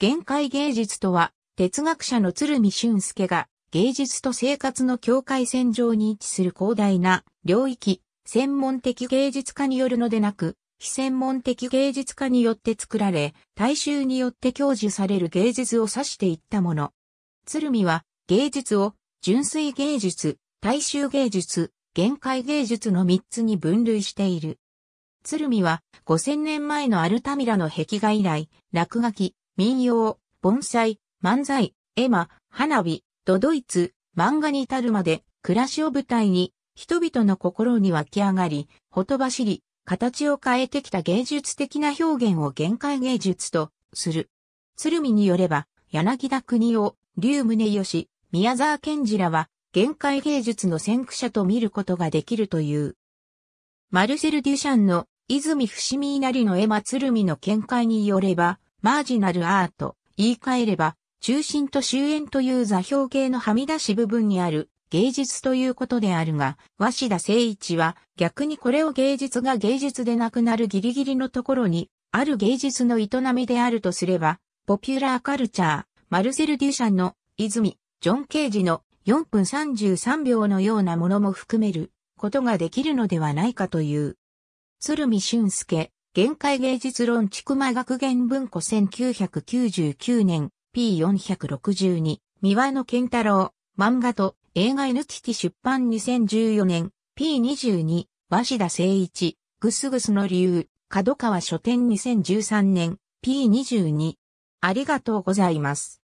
限界芸術とは、哲学者の鶴見俊介が、芸術と生活の境界線上に位置する広大な領域、専門的芸術家によるのでなく、非専門的芸術家によって作られ、大衆によって享受される芸術を指していったもの。鶴見は、芸術を、純粋芸術、大衆芸術、限界芸術の三つに分類している。鶴見は、5000年前のアルタミラの壁画以来、落書き、民謡、盆栽、漫才、絵馬、花火、ドドイツ、漫画に至るまで、暮らしを舞台に、人々の心に湧き上がり、ほとばしり、形を変えてきた芸術的な表現を限界芸術とする。鶴見によれば、柳田国夫、竜宗義、宮沢賢治らは、限界芸術の先駆者と見ることができるという。マルセル・デュシャンの泉伏見稲荷の絵馬鶴見の見解によれば、マージナルアート、言い換えれば、中心と終焉という座標系のはみ出し部分にある芸術ということであるが、鷲田誠一は逆にこれを芸術が芸術でなくなるギリギリのところに、ある芸術の営みであるとすれば、ポピュラーカルチャー、マルセル・デュシャンの泉、ジョン・ケージの4分33秒のようなものも含めることができるのではないかという。鶴見俊介、限界芸術論畜前学言文庫1999年 P462 三輪の健太郎漫画と映画 NTT 出版2014年 P22 志田誠一ぐすぐすの理由角川書店2013年 P22 ありがとうございます。